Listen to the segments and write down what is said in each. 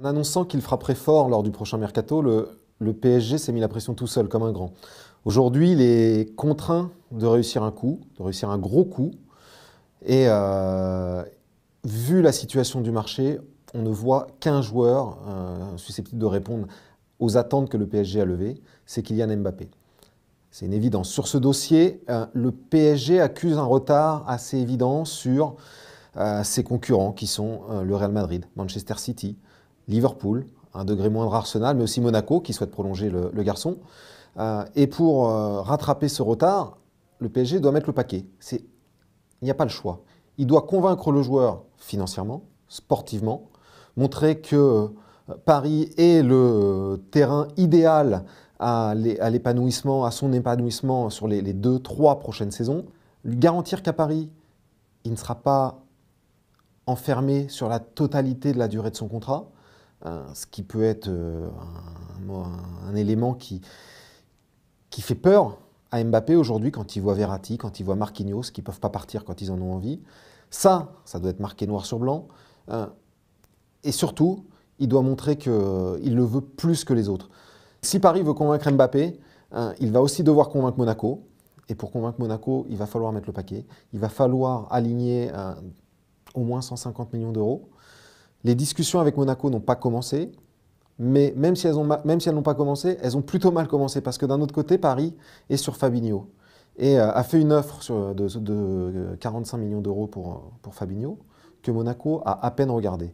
En annonçant qu'il frapperait fort lors du prochain mercato, le, PSG s'est mis la pression tout seul, comme un grand. Aujourd'hui, il est contraint de réussir un coup, de réussir un gros coup. Et euh, vu la situation du marché, on ne voit qu'un joueur euh, susceptible de répondre aux attentes que le PSG a levées, c'est Kylian Mbappé. C'est une évidence. Sur ce dossier, euh, le PSG accuse un retard assez évident sur ses concurrents qui sont le Real Madrid, Manchester City, Liverpool, un degré moindre Arsenal, mais aussi Monaco qui souhaite prolonger le, garçon. Euh, et pour euh, rattraper ce retard, le PSG doit mettre le paquet. Il n'y a pas le choix. Il doit convaincre le joueur financièrement, sportivement, montrer que euh, Paris est le terrain idéal à l'épanouissement, à son épanouissement sur les, les deux, trois prochaines saisons. Lui garantir qu'à Paris, il ne sera pas enfermé sur la totalité de la durée de son contrat, ce qui peut être euh, un, élément qui, fait peur à Mbappé aujourd'hui quand il voit Verratti, quand il voit Marquinhos, qui ne peuvent pas partir quand ils en ont envie. Ça, ça doit être marqué noir sur blanc. Euh, et surtout, il doit montrer qu'il le veut plus que les autres. Si Paris veut convaincre Mbappé, euh, il va aussi devoir convaincre Monaco. Et pour convaincre Monaco, il va falloir mettre le paquet. Il va falloir aligner au moins 150 millions d'euros. Les discussions avec Monaco n'ont pas commencé, mais même si elles n'ont pas commencé, elles ont plutôt mal commencé parce que d'un autre côté, Paris est sur Fabinho et euh, a fait une offre de, 45 euh, millions d'euros pour, euh, pour Fabinho que Monaco a à peine regardé.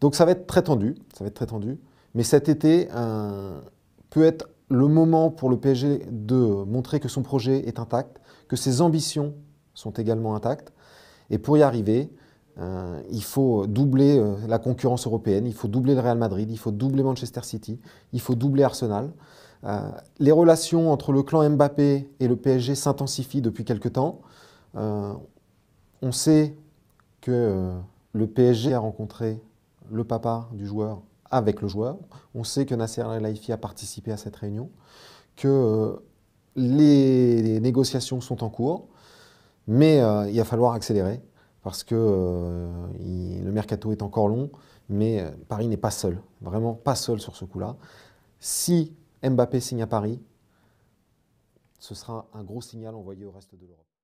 Donc ça va être très tendu, ça va être très tendu. Mais cet été peut être le moment pour le PSG de montrer que son projet est intact, que ses ambitions sont également intactes. Et pour y arriver, euh, il faut doubler euh, la concurrence européenne, il faut doubler le Real Madrid, il faut doubler Manchester City, il faut doubler Arsenal. Euh, les relations entre le clan Mbappé et le PSG s'intensifient depuis quelque temps. on sait que le PSG a rencontré le papa du joueur avec le joueur. On sait que Nasser El Laifi a participé à cette réunion, que les négociations sont en cours, mais il va falloir accélérer parce que euh, le mercato est encore long, mais euh, Paris n'est pas seul, vraiment pas seul sur ce coup-là. Si Mbappé signe à Paris, ce sera un gros signal envoyé au reste de l'Europe.